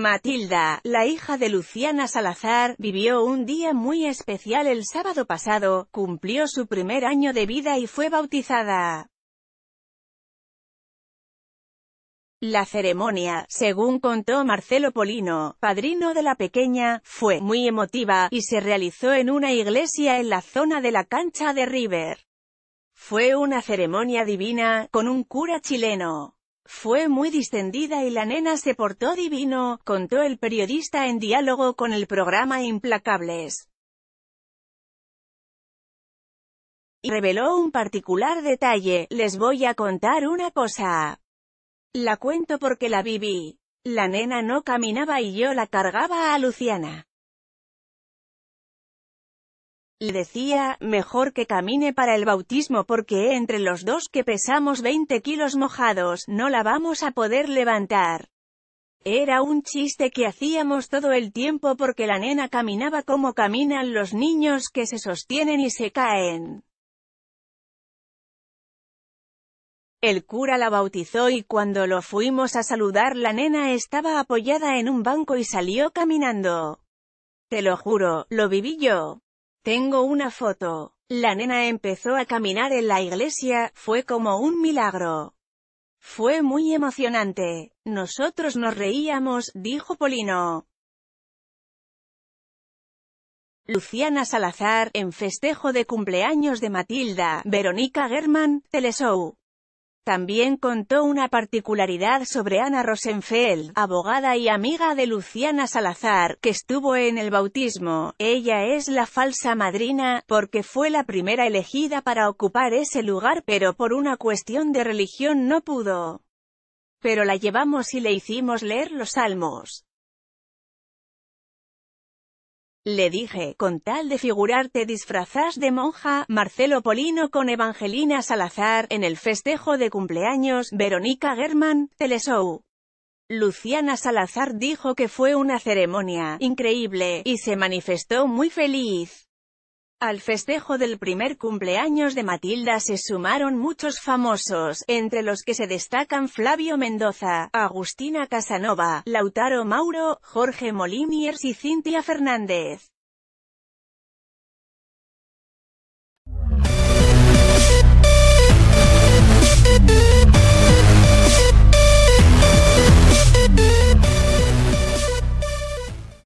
Matilda, la hija de Luciana Salazar, vivió un día muy especial el sábado pasado, cumplió su primer año de vida y fue bautizada. La ceremonia, según contó Marcelo Polino, padrino de la pequeña, fue muy emotiva, y se realizó en una iglesia en la zona de la cancha de River. Fue una ceremonia divina, con un cura chileno. Fue muy distendida y la nena se portó divino, contó el periodista en diálogo con el programa Implacables. Y reveló un particular detalle, les voy a contar una cosa. La cuento porque la viví. La nena no caminaba y yo la cargaba a Luciana. Le decía, mejor que camine para el bautismo porque entre los dos que pesamos 20 kilos mojados, no la vamos a poder levantar. Era un chiste que hacíamos todo el tiempo porque la nena caminaba como caminan los niños que se sostienen y se caen. El cura la bautizó y cuando lo fuimos a saludar la nena estaba apoyada en un banco y salió caminando. Te lo juro, lo viví yo. Tengo una foto. La nena empezó a caminar en la iglesia, fue como un milagro. Fue muy emocionante. Nosotros nos reíamos, dijo Polino. Luciana Salazar, en festejo de cumpleaños de Matilda, Verónica German, Teleshow. También contó una particularidad sobre Ana Rosenfeld, abogada y amiga de Luciana Salazar, que estuvo en el bautismo. Ella es la falsa madrina, porque fue la primera elegida para ocupar ese lugar, pero por una cuestión de religión no pudo. Pero la llevamos y le hicimos leer los salmos. Le dije, con tal de figurarte disfrazás disfrazas de monja, Marcelo Polino con Evangelina Salazar, en el festejo de cumpleaños, Verónica German, Teleshow. Luciana Salazar dijo que fue una ceremonia increíble, y se manifestó muy feliz. Al festejo del primer cumpleaños de Matilda se sumaron muchos famosos, entre los que se destacan Flavio Mendoza, Agustina Casanova, Lautaro Mauro, Jorge Moliniers y Cintia Fernández.